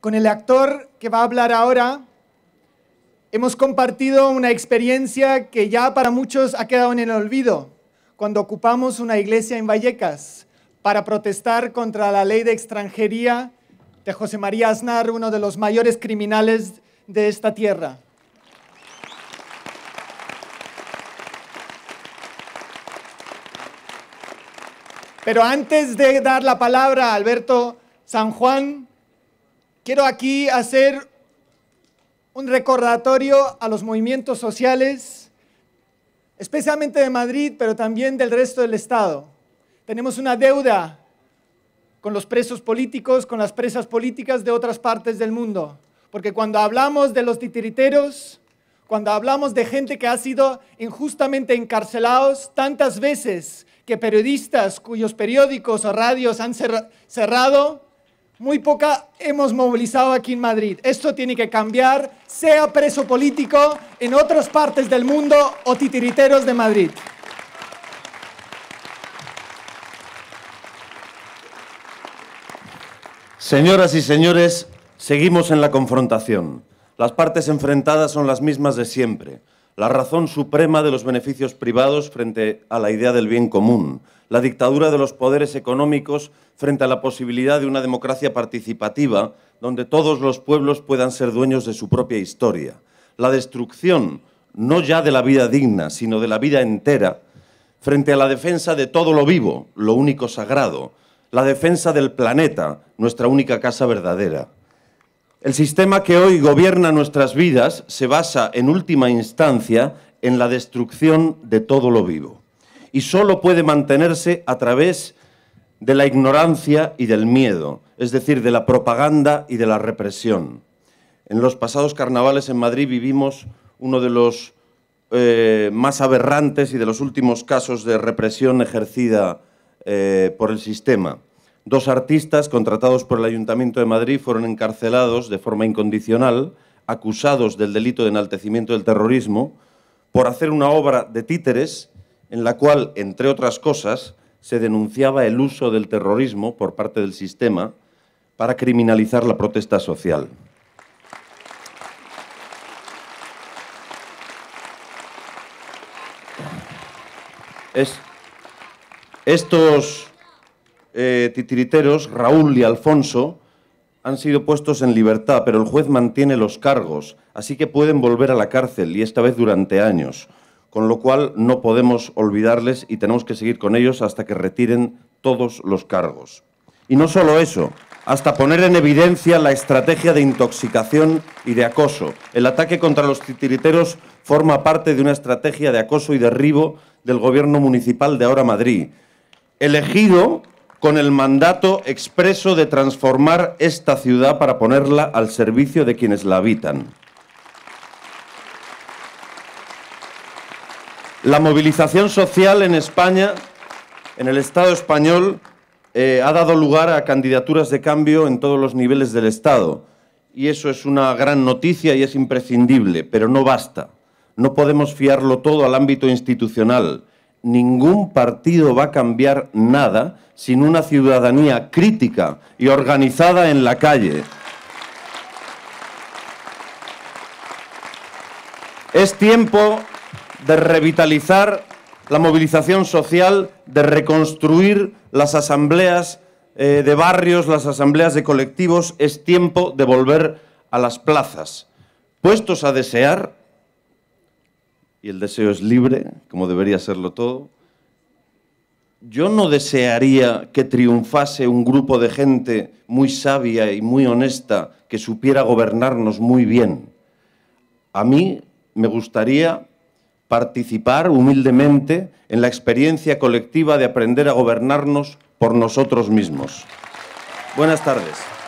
Con el actor que va a hablar ahora, hemos compartido una experiencia que ya para muchos ha quedado en el olvido, cuando ocupamos una iglesia en Vallecas para protestar contra la ley de extranjería de José María Aznar, uno de los mayores criminales de esta tierra. Pero antes de dar la palabra a Alberto San Juan, Quiero aquí hacer un recordatorio a los movimientos sociales, especialmente de Madrid, pero también del resto del Estado. Tenemos una deuda con los presos políticos, con las presas políticas de otras partes del mundo. Porque cuando hablamos de los titiriteros, cuando hablamos de gente que ha sido injustamente encarcelados tantas veces que periodistas cuyos periódicos o radios han cerrado, muy poca hemos movilizado aquí en Madrid. Esto tiene que cambiar, sea preso político en otras partes del mundo o titiriteros de Madrid. Señoras y señores, seguimos en la confrontación. Las partes enfrentadas son las mismas de siempre la razón suprema de los beneficios privados frente a la idea del bien común, la dictadura de los poderes económicos frente a la posibilidad de una democracia participativa donde todos los pueblos puedan ser dueños de su propia historia, la destrucción no ya de la vida digna, sino de la vida entera, frente a la defensa de todo lo vivo, lo único sagrado, la defensa del planeta, nuestra única casa verdadera. El sistema que hoy gobierna nuestras vidas se basa, en última instancia, en la destrucción de todo lo vivo y solo puede mantenerse a través de la ignorancia y del miedo, es decir, de la propaganda y de la represión. En los pasados carnavales en Madrid vivimos uno de los eh, más aberrantes y de los últimos casos de represión ejercida eh, por el sistema. Dos artistas contratados por el Ayuntamiento de Madrid fueron encarcelados de forma incondicional, acusados del delito de enaltecimiento del terrorismo, por hacer una obra de títeres en la cual, entre otras cosas, se denunciaba el uso del terrorismo por parte del sistema para criminalizar la protesta social. estos eh, titiriteros, Raúl y Alfonso, han sido puestos en libertad, pero el juez mantiene los cargos, así que pueden volver a la cárcel y esta vez durante años, con lo cual no podemos olvidarles y tenemos que seguir con ellos hasta que retiren todos los cargos. Y no solo eso, hasta poner en evidencia la estrategia de intoxicación y de acoso. El ataque contra los titiriteros forma parte de una estrategia de acoso y derribo del gobierno municipal de ahora Madrid, elegido con el mandato expreso de transformar esta ciudad para ponerla al servicio de quienes la habitan. La movilización social en España, en el Estado español, eh, ha dado lugar a candidaturas de cambio en todos los niveles del Estado. Y eso es una gran noticia y es imprescindible, pero no basta. No podemos fiarlo todo al ámbito institucional ningún partido va a cambiar nada sin una ciudadanía crítica y organizada en la calle. Es tiempo de revitalizar la movilización social, de reconstruir las asambleas eh, de barrios, las asambleas de colectivos. Es tiempo de volver a las plazas. Puestos a desear, y el deseo es libre, como debería serlo todo. Yo no desearía que triunfase un grupo de gente muy sabia y muy honesta que supiera gobernarnos muy bien. A mí me gustaría participar humildemente en la experiencia colectiva de aprender a gobernarnos por nosotros mismos. Buenas tardes.